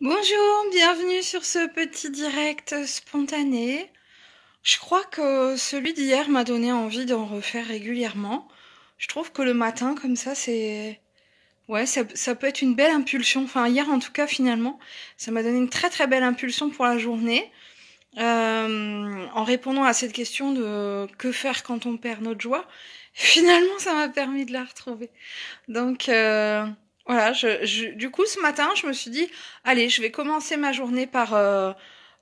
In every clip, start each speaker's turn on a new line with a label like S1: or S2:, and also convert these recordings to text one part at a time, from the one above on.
S1: Bonjour, bienvenue sur ce petit direct spontané. Je crois que celui d'hier m'a donné envie d'en refaire régulièrement. Je trouve que le matin, comme ça, c'est. Ouais, ça, peut être une belle impulsion. Enfin, hier, en tout cas, finalement, ça m'a donné une très très belle impulsion pour la journée. Euh, en répondant à cette question de que faire quand on perd notre joie, finalement, ça m'a permis de la retrouver. Donc. Euh, voilà, je, du coup, ce matin, je me suis dit, allez, je vais commencer ma journée par, euh,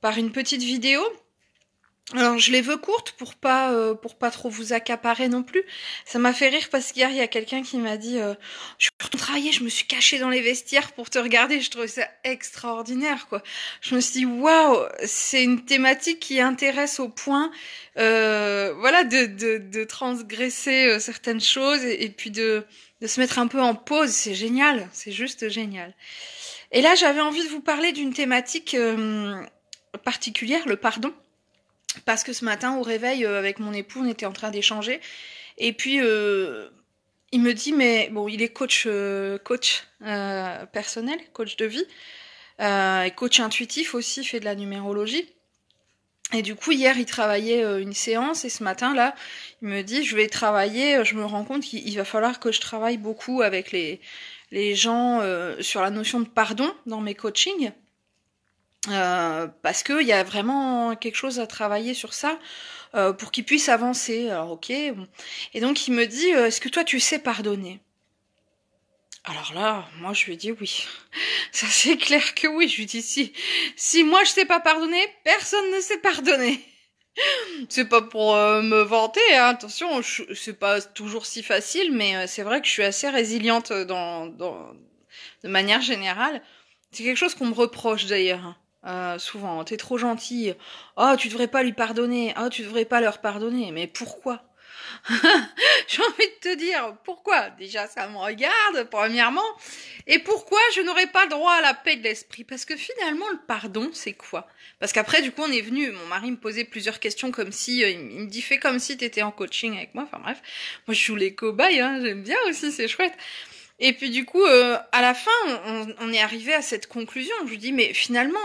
S1: par une petite vidéo. Alors, je les veux courtes pour pas euh, pour pas trop vous accaparer non plus. Ça m'a fait rire parce qu'hier, il y a quelqu'un qui m'a dit euh, Je suis retournée travailler, je me suis cachée dans les vestiaires pour te regarder. Je trouvais ça extraordinaire, quoi. Je me suis dit Waouh, c'est une thématique qui intéresse au point voilà, de, de, de transgresser certaines choses et puis de de se mettre un peu en pause. C'est génial, c'est juste génial. Et là, j'avais envie de vous parler d'une thématique euh, particulière, le pardon. Parce que ce matin, au réveil, euh, avec mon époux, on était en train d'échanger. Et puis, euh, il me dit, mais bon, il est coach, coach personnel, coach de vie, et coach intuitif aussi, fait de la numérologie. Et du coup, hier, il travaillait euh, une séance et ce matin-là, il me dit, je vais travailler, euh, je me rends compte qu'il va falloir que je travaille beaucoup avec les, les gens euh, sur la notion de pardon dans mes coachings. parce qu'il y a vraiment quelque chose à travailler sur ça pour qu'ils puissent avancer. Alors ok. Et donc il me dit, est-ce que toi tu sais pardonner alors là, moi je lui ai dit oui. Ça c'est clair que oui, je lui ai si. Si moi je sais pas pardonner, personne ne sait pardonner. C'est pas pour euh, me vanter, hein. attention, c'est pas toujours si facile, mais euh, c'est vrai que je suis assez résiliente dans, dans de manière générale. C'est quelque chose qu'on me reproche d'ailleurs, hein, euh, souvent. T'es trop gentille. Ah, tu devrais pas lui pardonner. Oh, tu devrais pas leur pardonner. Mais pourquoi J'ai envie de te dire pourquoi. Déjà, ça me regarde, premièrement. Et pourquoi je n'aurais pas le droit à la paix de l'esprit Parce que finalement, le pardon, c'est quoi Parce qu'après, du coup, on est venu. Mon mari me posait plusieurs questions comme si, euh, il me dit, fais comme si t'étais en coaching avec moi. Enfin bref, moi, je joue les cobayes, hein, j'aime bien aussi, c'est chouette. Et puis du coup, euh, à la fin, on, on, est arrivé à cette conclusion. Je lui dis, mais finalement,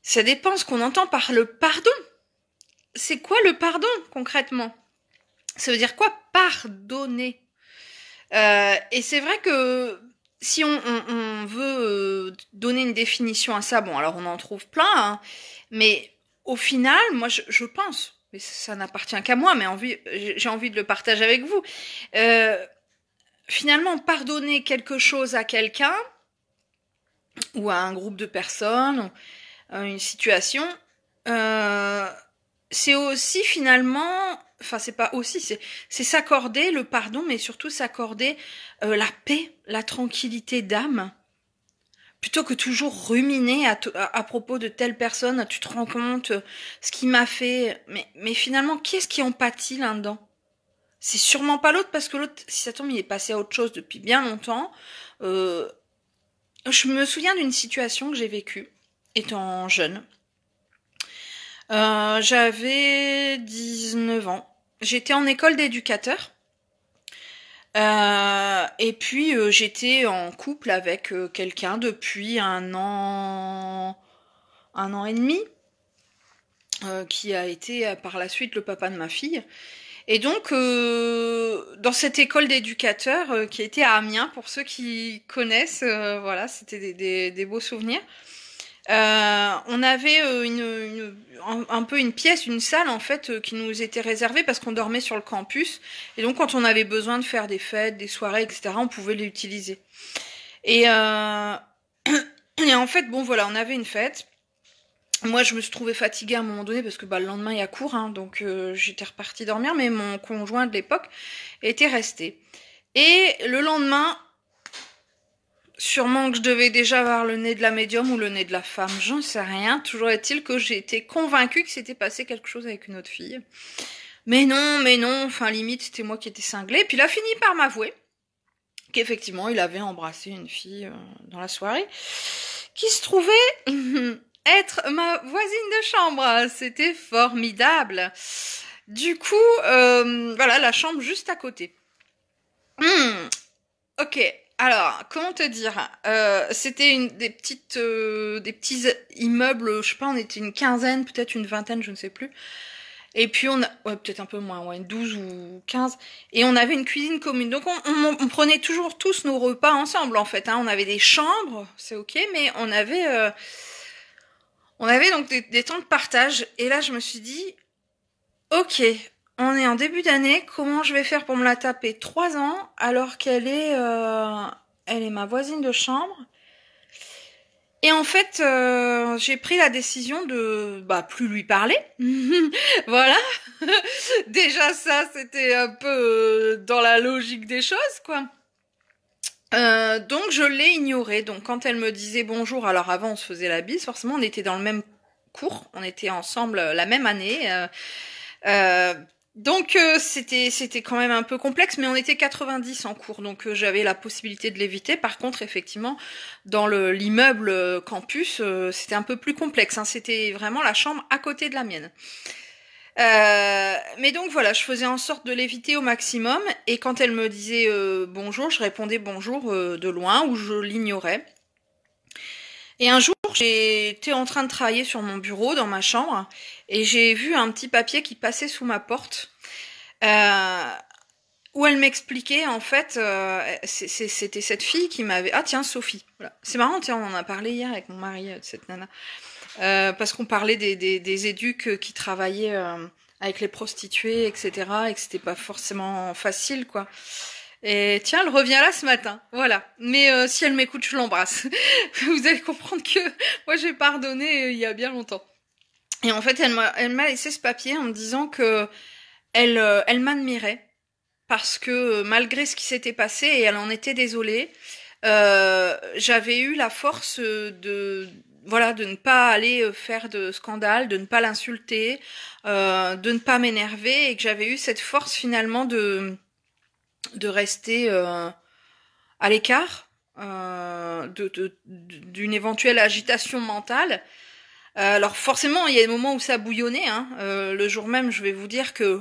S1: ça dépend ce qu'on entend par le pardon c'est quoi le pardon concrètement Ça veut dire quoi pardonner euh, Et c'est vrai que si on, veut euh, donner une définition à ça, bon, alors on en trouve plein, hein, mais au final, moi, je, pense, mais ça, n'appartient qu'à moi, mais envie, j'ai envie de le partager avec vous. Euh, finalement, pardonner quelque chose à quelqu'un ou à un groupe de personnes, ou à une situation, c'est aussi finalement, enfin c'est pas aussi, c'est s'accorder le pardon, mais surtout s'accorder euh, la paix, la tranquillité d'âme, plutôt que toujours ruminer à, propos de telle personne. Tu te rends compte euh, ce qui m'a fait, mais mais finalement, qui est-ce qui en pâtit là-dedans C'est sûrement pas l'autre parce que l'autre, si ça tombe, il est passé à autre chose depuis bien longtemps. Euh, je me souviens d'une situation que j'ai vécue étant jeune euh, j'avais 19 ans. J'étais en école d'éducateur. Euh, et puis euh, j'étais en couple avec quelqu'un depuis un an, un an et demi, qui a été par la suite le papa de ma fille. Et donc dans cette école d'éducateur qui était à Amiens, pour ceux qui connaissent, voilà, c'était des, beaux souvenirs. Euh, on avait euh, une, un, peu une pièce, une salle en fait euh, qui nous était réservée parce qu'on dormait sur le campus. Et donc quand on avait besoin de faire des fêtes, des soirées, etc., on pouvait les Et, euh... et en fait, bon voilà, on avait une fête. Moi, je me suis trouvée fatiguée à un moment donné parce que bah, le lendemain, il y a cours, hein, donc j'étais repartie dormir, mais mon conjoint de l'époque était resté. Et le lendemain, Sûrement que je devais déjà avoir le nez de la médium ou le nez de la femme, j'en sais rien. Toujours est-il que j'ai été convaincue que s'était passé quelque chose avec une autre fille. Mais non, mais non, enfin limite c'était moi qui étais cinglée. Puis il a fini par m'avouer qu'effectivement il avait embrassé une fille euh, dans la soirée qui se trouvait être ma voisine de chambre. C'était formidable. Du coup, euh, voilà la chambre juste à côté. Hmm, ok, alors, comment te dire euh, C'était une des petites, euh, des petits immeubles. Je sais pas, on était une quinzaine, peut-être une vingtaine, je ne sais plus. Et puis on a, ouais, peut-être un peu moins, ouais, douze ou quinze, Et on avait une cuisine commune. Donc on, prenait toujours tous nos repas ensemble, en fait. Hein. On avait des chambres, c'est ok, mais on avait, euh, on avait donc des, des temps de partage. Et là, je me suis dit, ok, on est en début d'année, comment je vais faire pour me la taper 3 ans alors qu'elle est, euh, elle est ma voisine de chambre. Et en fait, euh, j'ai pris la décision de bah plus lui parler. voilà. Déjà ça, c'était un peu euh, dans la logique des choses, quoi. donc je l'ai ignorée. Donc quand elle me disait bonjour, alors avant on se faisait la bise, forcément on était dans le même cours, on était ensemble la même année. Euh, donc euh, c'était c'était quand même un peu complexe, mais on était 90 en cours, donc euh, j'avais la possibilité de l'éviter. Par contre, effectivement, dans l'immeuble euh, campus, c'était un peu plus complexe. Hein. C'était vraiment la chambre à côté de la mienne. mais donc voilà, je faisais en sorte de l'éviter au maximum. Et quand elle me disait bonjour, je répondais bonjour de loin ou je l'ignorais. Et un jour, j'étais en train de travailler sur mon bureau dans ma chambre et j'ai vu un petit papier qui passait sous ma porte euh, où elle m'expliquait en fait, euh, c'était cette fille qui m'avait ah tiens Sophie, voilà. c'est marrant tiens on en a parlé hier avec mon mari euh, de cette nana euh, parce qu'on parlait des, des, des, éduques qui travaillaient avec les prostituées etc et que c'était pas forcément facile quoi. Et tiens, elle revient là ce matin. Voilà. Mais euh, si elle m'écoute, je l'embrasse. Vous allez comprendre que moi, j'ai pardonné euh, il y a bien longtemps. Et en fait, elle m'a, laissé ce papier en me disant que elle, euh, elle m'admirait parce que malgré ce qui s'était passé, et elle en était désolée, j'avais eu la force de voilà de ne pas aller faire de scandale, de ne pas l'insulter, de ne pas m'énerver, et que j'avais eu cette force finalement de de rester euh, à l'écart euh, d'une éventuelle agitation mentale. Euh, alors forcément, il y a des moments où ça bouillonnait. Hein. le jour même, je vais vous dire que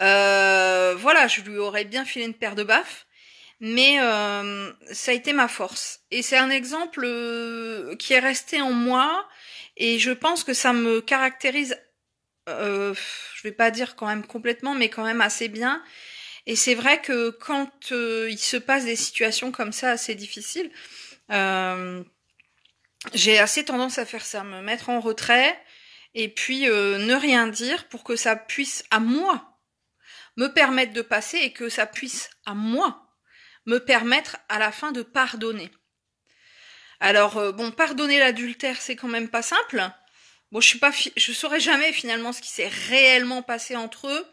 S1: voilà, je lui aurais bien filé une paire de baffes, mais ça a été ma force. Et c'est un exemple qui est resté en moi, et je pense que ça me caractérise, je vais pas dire quand même complètement, mais quand même assez bien. Et c'est vrai que quand euh, il se passe des situations comme ça assez difficiles, euh, j'ai assez tendance à faire ça, me mettre en retrait et puis euh, ne rien dire pour que ça puisse à moi me permettre de passer et que ça puisse à moi me permettre à la fin de pardonner. Alors bon, pardonner l'adultère, c'est quand même pas simple. Bon, je suis pas, je saurais jamais finalement ce qui s'est réellement passé entre eux.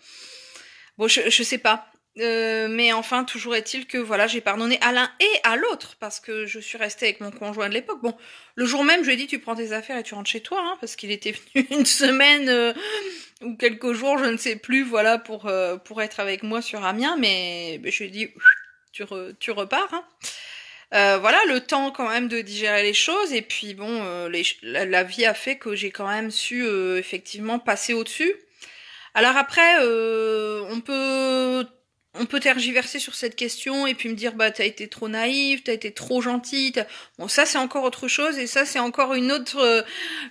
S1: Bon, je, je sais pas. Euh, mais enfin, toujours est-il que voilà, j'ai pardonné à l'un et à l'autre parce que je suis restée avec mon conjoint de l'époque. Bon, le jour même, je lui ai dit tu prends tes affaires et tu rentres chez toi, hein, parce qu'il était venu une semaine euh, ou quelques jours, je ne sais plus, voilà, pour euh, pour être avec moi sur Amiens. Mais, je lui ai dit tu, repars. Hein. voilà, le temps quand même de digérer les choses. Et puis bon, la, vie a fait que j'ai quand même su effectivement passer au-dessus. Alors après, on peut on peut tergiverser sur cette question et puis me dire bah t'as été trop naïve, t'as été trop gentille. Bon ça c'est encore autre chose et ça c'est encore une autre euh,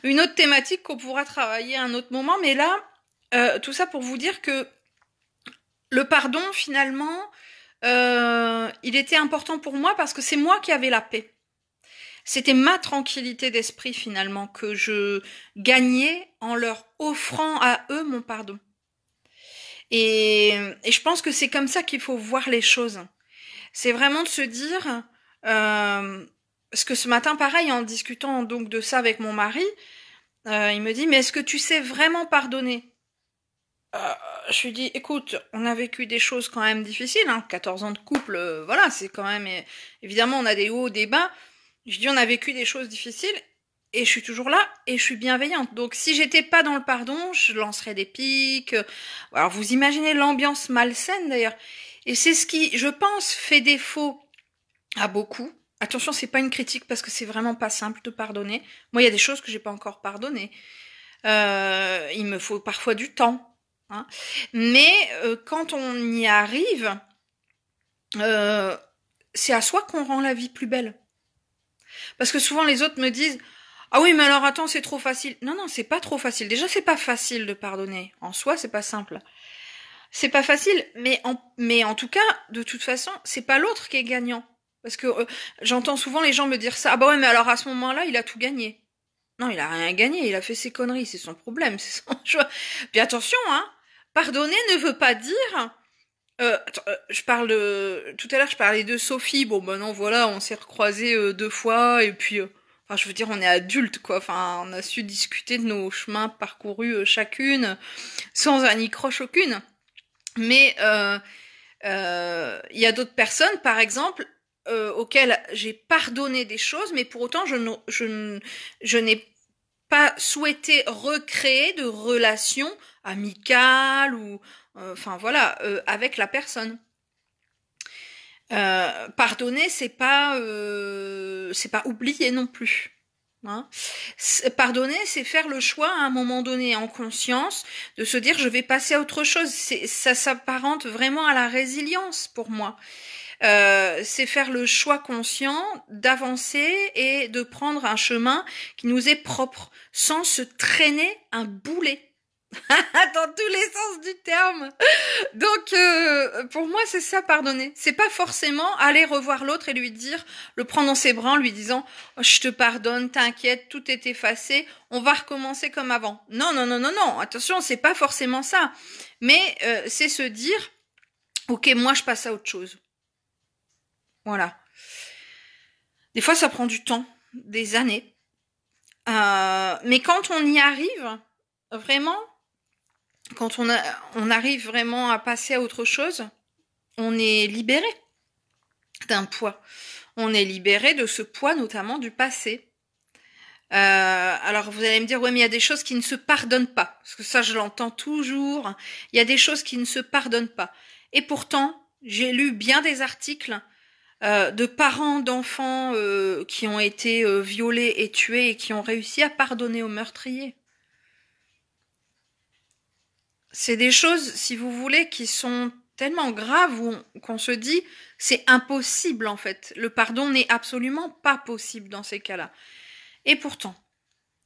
S1: une autre thématique qu'on pourra travailler à un autre moment. Mais là euh, tout ça pour vous dire que le pardon finalement euh, il était important pour moi parce que c'est moi qui avais la paix. C'était ma tranquillité d'esprit finalement que je gagnais en leur offrant à eux mon pardon. Et, et je pense que c'est comme ça qu'il faut voir les choses. C'est vraiment de se dire, euh, parce que ce matin, pareil, en discutant donc de ça avec mon mari, euh, il me dit, mais est-ce que tu sais vraiment pardonner euh, Je lui dis, écoute, on a vécu des choses quand même difficiles, hein, 14 ans de couple, euh, voilà, c'est quand même... Évidemment, on a des hauts, des bas. Je dis, on a vécu des choses difficiles, et je suis toujours là et je suis bienveillante. Donc si j'étais pas dans le pardon, je lancerais des pics. Alors vous imaginez l'ambiance malsaine d'ailleurs. Et c'est ce qui, je pense, fait défaut à beaucoup. Attention, c'est pas une critique parce que c'est vraiment pas simple de pardonner. Moi, il y a des choses que j'ai pas encore pardonnées. Euh, il me faut parfois du temps. Hein. Mais euh, quand on y arrive, euh, c'est à soi qu'on rend la vie plus belle. Parce que souvent les autres me disent ah oui, mais alors attends, c'est trop facile. Non, non, c'est pas trop facile. Déjà, c'est pas facile de pardonner. En soi, c'est pas simple. C'est pas facile, mais en, mais en tout cas, de toute façon, c'est pas l'autre qui est gagnant. Parce que euh, j'entends souvent les gens me dire ça. Ah bah ouais, mais alors à ce moment-là, il a tout gagné. Non, il a rien gagné. Il a fait ses conneries. C'est son problème. C'est son choix. Puis attention, hein. Pardonner ne veut pas dire euh, euh, je parle de... tout à l'heure je parlais de Sophie. Bon ben non voilà, on s'est recroisés deux fois et puis Enfin, je veux dire, on est adulte, quoi. Enfin, on a su discuter de nos chemins parcourus euh, chacune, sans un croche aucune. Mais euh, euh, il y a d'autres personnes, par exemple, auxquelles j'ai pardonné des choses, mais pour autant, je, n'ai pas souhaité recréer de relations amicales ou, enfin voilà, avec la personne. Euh, pardonner, c'est pas, euh, c'est pas oublier non plus. Hein. pardonner, c'est faire le choix à un moment donné en conscience de se dire je vais passer à autre chose. Ça s'apparente vraiment à la résilience pour moi. Euh, c'est faire le choix conscient d'avancer et de prendre un chemin qui nous est propre sans se traîner un boulet. dans tous les sens du terme. Donc euh, pour moi c'est ça pardonner. C'est pas forcément aller revoir l'autre et lui dire, le prendre dans ses bras en lui disant oh, je te pardonne, t'inquiète, tout est effacé, on va recommencer comme avant. Non non non non non, attention, c'est pas forcément ça. Mais euh, c'est se dire OK, moi je passe à autre chose. Voilà. Des fois ça prend du temps, des années. Euh, mais quand on y arrive, vraiment quand on, on arrive vraiment à passer à autre chose, on est libéré d'un poids. On est libéré de ce poids notamment du passé. Euh, alors vous allez me dire, ouais, mais il y a des choses qui ne se pardonnent pas. Parce que ça, je l'entends toujours. Il y a des choses qui ne se pardonnent pas. Et pourtant, j'ai lu bien des articles euh, de parents d'enfants euh, qui ont été violés et tués et qui ont réussi à pardonner aux meurtriers c'est des choses, si vous voulez, qui sont tellement graves qu'on se dit c'est impossible en fait. Le pardon n'est absolument pas possible dans ces cas-là. Et pourtant,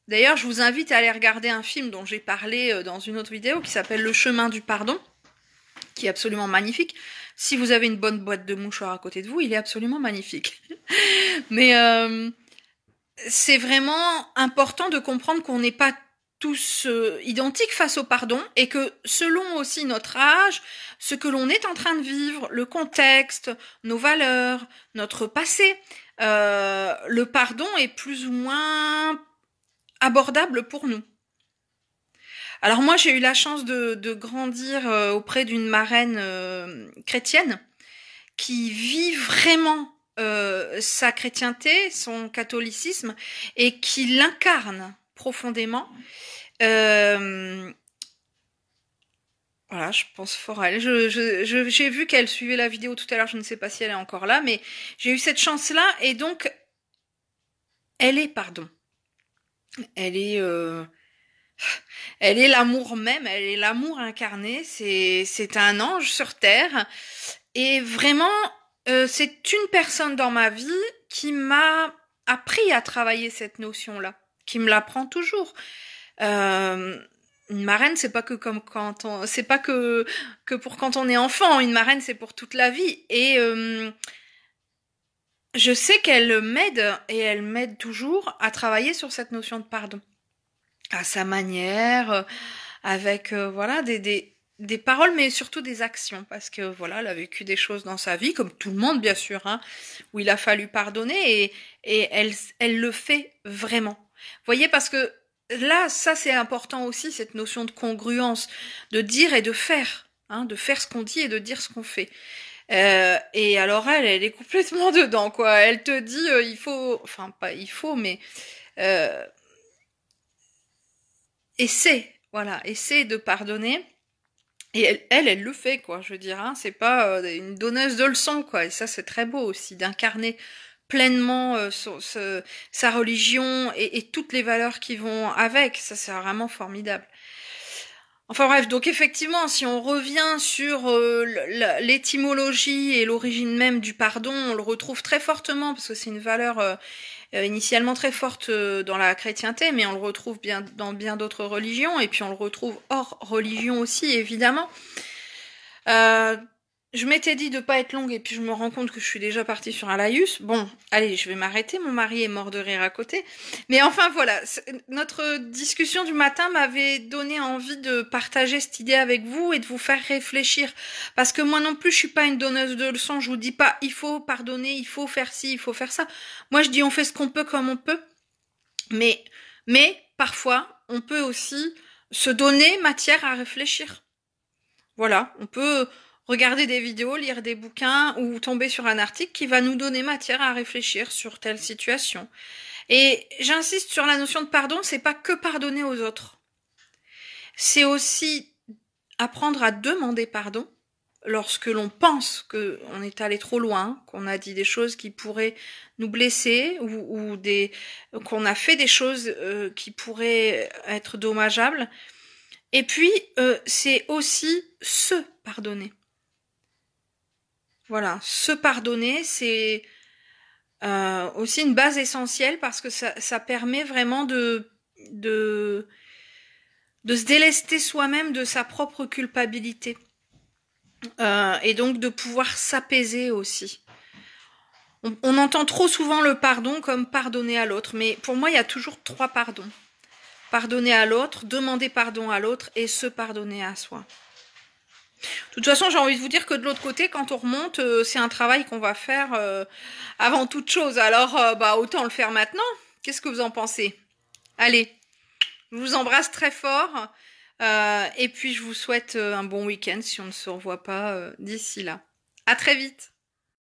S1: d'ailleurs, je vous invite à aller regarder un film dont j'ai parlé euh, dans une autre vidéo qui s'appelle Le chemin du pardon, qui est absolument magnifique. Si vous avez une bonne boîte de mouchoirs à côté de vous, il est absolument magnifique. Mais euh, c'est vraiment important de comprendre qu'on n'est pas tous euh, identiques face au pardon et que selon aussi notre âge, ce que l'on est en train de vivre, le contexte, nos valeurs, notre passé, euh, le pardon est plus ou moins abordable pour nous. Alors moi j'ai eu la chance de, grandir euh, auprès d'une marraine chrétienne qui vit vraiment sa chrétienté, son catholicisme et qui l'incarne profondément. Euh, voilà, je pense fort à elle. j'ai vu qu'elle suivait la vidéo tout à l'heure, je ne sais pas si elle est encore là, mais j'ai eu cette chance-là, et donc, elle est, pardon, elle est... Euh, elle est l'amour même, elle est l'amour incarné, c'est un ange sur Terre. Et vraiment, euh, c'est une personne dans ma vie qui m'a appris à travailler cette notion-là qui me l'apprend toujours. Euh, une marraine, c'est pas que comme quand on, c'est pas que que pour quand on est enfant. Une marraine, c'est pour toute la vie. Et euh, je sais qu'elle m'aide et elle m'aide toujours à travailler sur cette notion de pardon, à sa manière, avec euh, voilà des, des des paroles, mais surtout des actions, parce que voilà, elle a vécu des choses dans sa vie, comme tout le monde bien sûr, hein, où il a fallu pardonner et, et elle elle le fait vraiment voyez, parce que là, ça c'est important aussi, cette notion de congruence, de dire et de faire, hein, de faire ce qu'on dit et de dire ce qu'on fait. Euh, et alors elle, elle est complètement dedans, quoi. Elle te dit, euh, il faut, enfin pas il faut, mais euh, essaie, voilà, essaie de pardonner. Et elle, elle, le fait, quoi. Je veux dire, hein. c'est pas euh, une donneuse de leçons, quoi. Et ça, c'est très beau aussi d'incarner pleinement euh, sa religion et, toutes les valeurs qui vont avec. Ça, c'est vraiment formidable. Enfin bref, donc effectivement, si on revient sur euh, l'étymologie et l'origine même du pardon, on le retrouve très fortement parce que c'est une valeur euh, initialement très forte dans la chrétienté, mais on le retrouve bien dans bien d'autres religions et puis on le retrouve hors religion aussi évidemment. Euh, je m'étais dit de pas être longue et puis je me rends compte que je suis déjà partie sur un laïus. Bon, allez, je vais m'arrêter. Mon mari est mort de rire à côté. Mais enfin voilà, notre discussion du matin m'avait donné envie de partager cette idée avec vous et de vous faire réfléchir. Parce que moi non plus, je suis pas une donneuse de leçons. Je vous dis pas il faut pardonner, il faut faire ci, il faut faire ça. Moi je dis on fait ce qu'on peut comme on peut. Mais, mais parfois, on peut aussi se donner matière à réfléchir. Voilà, on peut, regarder des vidéos, lire des bouquins ou tomber sur un article qui va nous donner matière à réfléchir sur telle situation. Et j'insiste sur la notion de pardon, c'est pas que pardonner aux autres. C'est aussi apprendre à demander pardon lorsque l'on pense qu'on est allé trop loin, qu'on a dit des choses qui pourraient nous blesser ou, des qu'on a fait des choses euh, qui pourraient être dommageables. Et puis, euh, c'est aussi se pardonner. Voilà, se pardonner, c'est euh, aussi une base essentielle parce que ça, ça permet vraiment de, de, se délester soi-même de sa propre culpabilité euh, et donc de pouvoir s'apaiser aussi. on, entend trop souvent le pardon comme pardonner à l'autre, mais pour moi, il y a toujours trois pardons. Pardonner à l'autre, demander pardon à l'autre et se pardonner à soi. De toute façon, j'ai envie de vous dire que de l'autre côté, quand on remonte, euh, c'est un travail qu'on va faire euh, avant toute chose. Alors, euh, bah, autant le faire maintenant. Qu'est-ce que vous en pensez Allez, je vous embrasse très fort. et puis, je vous souhaite un bon week-end si on ne se revoit pas d'ici là. À très vite